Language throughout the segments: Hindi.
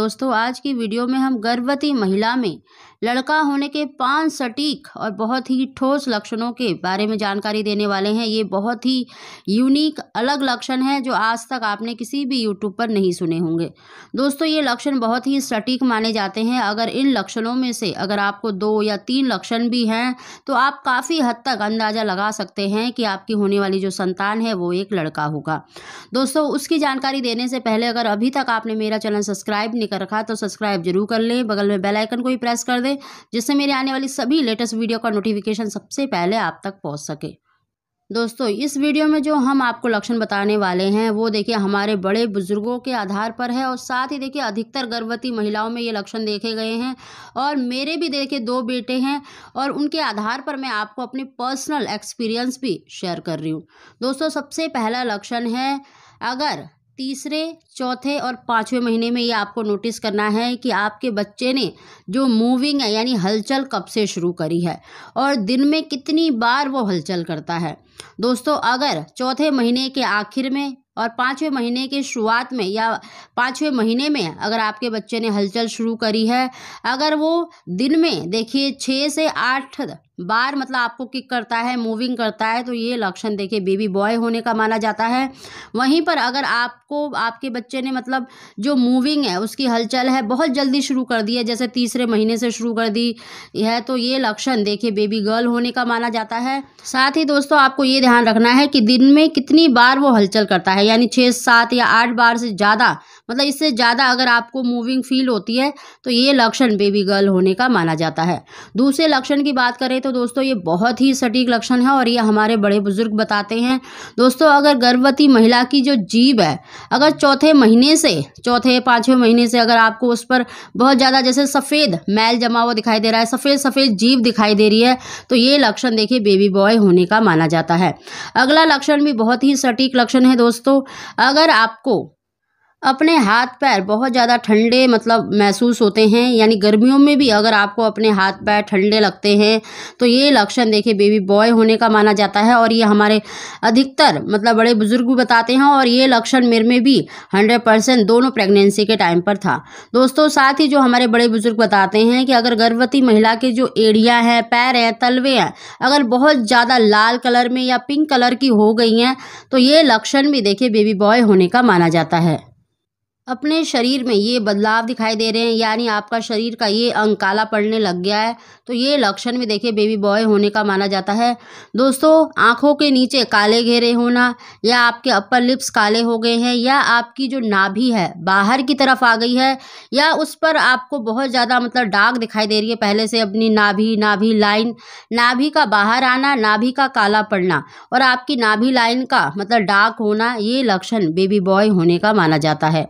दोस्तों आज की वीडियो में हम गर्भवती महिला में लड़का होने के पांच सटीक और बहुत ही ठोस लक्षणों के बारे में जानकारी देने वाले हैं ये बहुत ही यूनिक अलग लक्षण है जो आज तक आपने किसी भी यूट्यूब पर नहीं सुने होंगे दोस्तों ये लक्षण बहुत ही सटीक माने जाते हैं अगर इन लक्षणों में से अगर आपको दो या तीन लक्षण भी हैं तो आप काफ़ी हद तक अंदाज़ा लगा सकते हैं कि आपकी होने वाली जो संतान है वो एक लड़का होगा दोस्तों उसकी जानकारी देने से पहले अगर अभी तक आपने मेरा चैनल सब्सक्राइब नहीं कर रखा तो सब्सक्राइब जरूर कर लें बगल में बेल आइकन को भी प्रेस कर दें जिससे मेरे आने वाली सभी लेटेस्ट वीडियो का नोटिफिकेशन सबसे पहले आप तक पहुंच सके दोस्तों इस वीडियो में जो हम आपको लक्षण बताने वाले हैं वो देखिए हमारे बड़े बुजुर्गों के आधार पर है और साथ ही देखिए अधिकतर गर्भवती महिलाओं में ये लक्षण देखे गए हैं और मेरे भी देखिए दो बेटे हैं और उनके आधार पर मैं आपको अपनी पर्सनल एक्सपीरियंस भी शेयर कर रही हूँ दोस्तों सबसे पहला लक्षण है अगर तीसरे चौथे और पाँचवें महीने में ये आपको नोटिस करना है कि आपके बच्चे ने जो मूविंग है यानी हलचल कब से शुरू करी है और दिन में कितनी बार वो हलचल करता है दोस्तों अगर चौथे महीने के आखिर में और पाँचवें महीने के शुरुआत में या पाँचवें महीने में अगर आपके बच्चे ने हलचल शुरू करी है अगर वो दिन में देखिए छः से आठ बार मतलब आपको किक करता है मूविंग करता है तो ये लक्षण देखिए बेबी बॉय होने का माना जाता है वहीं पर अगर आपको आपके बच्चे ने मतलब जो मूविंग है उसकी हलचल है बहुत जल्दी शुरू कर दी है जैसे तीसरे महीने से शुरू कर दी है तो ये लक्षण देखिए बेबी गर्ल होने का माना जाता है साथ ही दोस्तों आपको ये ध्यान रखना है कि दिन में कितनी बार वो हलचल करता है यानी छः सात या आठ बार से ज़्यादा मतलब इससे ज़्यादा अगर आपको मूविंग फील होती है तो ये लक्षण बेबी गर्ल होने का माना जाता है दूसरे लक्षण की बात करें तो तो दोस्तों ये बहुत ही सटीक लक्षण है और ये हमारे बड़े बुजुर्ग बताते हैं दोस्तों अगर गर्भवती महिला की जो जीव है अगर चौथे महीने से चौथे पाँचवें महीने से अगर आपको उस पर बहुत ज़्यादा जैसे सफ़ेद मैल जमा हुआ दिखाई दे रहा है सफ़ेद सफ़ेद जीव दिखाई दे रही है तो ये लक्षण देखिए बेबी बॉय होने का माना जाता है अगला लक्षण भी बहुत ही सटीक लक्षण है दोस्तों अगर आपको अपने हाथ पैर बहुत ज़्यादा ठंडे मतलब महसूस होते हैं यानी गर्मियों में भी अगर आपको अपने हाथ पैर ठंडे लगते हैं तो ये लक्षण देखिए बेबी बॉय होने का माना जाता है और ये हमारे अधिकतर मतलब बड़े बुजुर्ग भी बताते हैं और ये लक्षण मेरे में भी हंड्रेड परसेंट दोनों प्रेगनेंसी के टाइम पर था दोस्तों साथ ही जो हमारे बड़े बुजुर्ग बताते हैं कि अगर गर्भवती महिला के जो एड़ियाँ हैं पैर हैं तलवे हैं अगर बहुत ज़्यादा लाल कलर में या पिंक कलर की हो गई हैं तो ये लक्षण भी देखिए बेबी बॉय होने का माना जाता है अपने शरीर में ये बदलाव दिखाई दे रहे हैं यानी आपका शरीर का ये अंग काला पड़ने लग गया है तो ये लक्षण भी देखिए बेबी बॉय होने का माना जाता है दोस्तों आँखों के नीचे काले घेरे होना या आपके अपर लिप्स काले हो गए हैं या आपकी जो नाभि है बाहर की तरफ आ गई है या उस पर आपको बहुत ज़्यादा मतलब डाक दिखाई दे रही है पहले से अपनी नाभि नाभि लाइन नाभि का बाहर आना नाभि का काला पड़ना और आपकी नाभि लाइन का मतलब डाक होना ये लक्षण बेबी बॉय होने का माना जाता है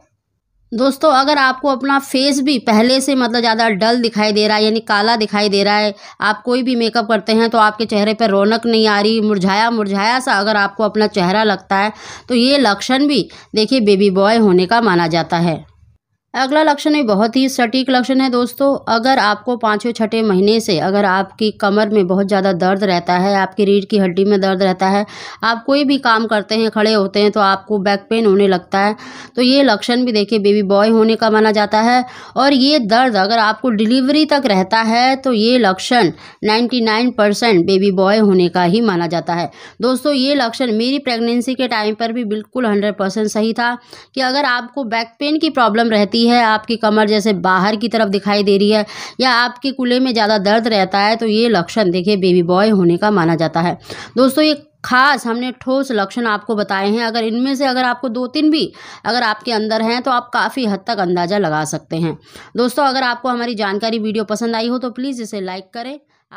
दोस्तों अगर आपको अपना फेस भी पहले से मतलब ज़्यादा डल दिखाई दे रहा है यानी काला दिखाई दे रहा है आप कोई भी मेकअप करते हैं तो आपके चेहरे पर रौनक नहीं आ रही मुरझाया मुरझाया सा अगर आपको अपना चेहरा लगता है तो ये लक्षण भी देखिए बेबी बॉय होने का माना जाता है अगला लक्षण है बहुत ही सटीक लक्षण है दोस्तों अगर आपको पाँचवें छठे महीने से अगर आपकी कमर में बहुत ज़्यादा दर्द रहता है आपकी रीढ़ की हड्डी में दर्द रहता है आप कोई भी काम करते हैं खड़े होते हैं तो आपको बैक पेन होने लगता है तो ये लक्षण भी देखिए बेबी बॉय होने का माना जाता है और ये दर्द अगर आपको डिलीवरी तक रहता है तो ये लक्षण ninety nine percent baby boy होने का ही माना जाता है दोस्तों ये लक्षण मेरी प्रेगनेंसी के टाइम पर भी बिल्कुल हंड्रेड परसेंट सही था कि अगर आपको बैक पेन की प्रॉब्लम रहती होती है आपकी कमर जैसे बाहर की तरफ दिखाई दे रही है या आपके कुल्हे में ज़्यादा दर्द रहता है तो ये लक्षण देखिए बेबी बॉय होने का माना जाता है दोस्तों ये खास हमने ठोस लक्षण आपको बताए हैं अगर इनमें से अगर आपको दो तीन भी अगर आपके अंदर हैं तो आप काफ़ी हद तक अंदाज़ा लगा सकते हैं दोस्तों अगर आपको हमारी जानकारी वीडियो पसंद आई हो तो प्लीज़ इसे लाइक करें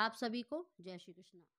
आप सभी को जय श्री कृष्ण